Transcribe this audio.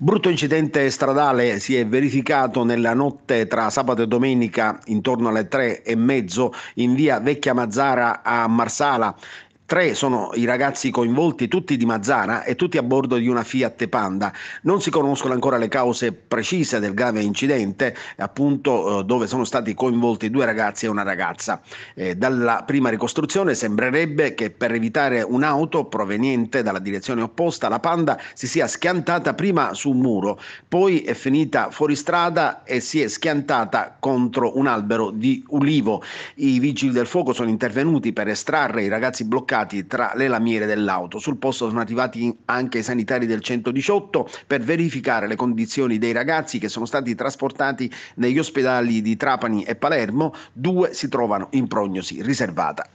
Brutto incidente stradale si è verificato nella notte tra sabato e domenica intorno alle tre e mezzo in via Vecchia Mazzara a Marsala Tre sono i ragazzi coinvolti, tutti di Mazzara e tutti a bordo di una Fiat Panda. Non si conoscono ancora le cause precise del grave incidente, appunto eh, dove sono stati coinvolti due ragazzi e una ragazza. Eh, dalla prima ricostruzione sembrerebbe che per evitare un'auto proveniente dalla direzione opposta, la Panda si sia schiantata prima su un muro, poi è finita fuori strada e si è schiantata contro un albero di ulivo. I vigili del fuoco sono intervenuti per estrarre i ragazzi bloccati bloccati tra le lamiere dell'auto. Sul posto sono attivati anche i sanitari del 118 per verificare le condizioni dei ragazzi che sono stati trasportati negli ospedali di Trapani e Palermo. Due si trovano in prognosi riservata.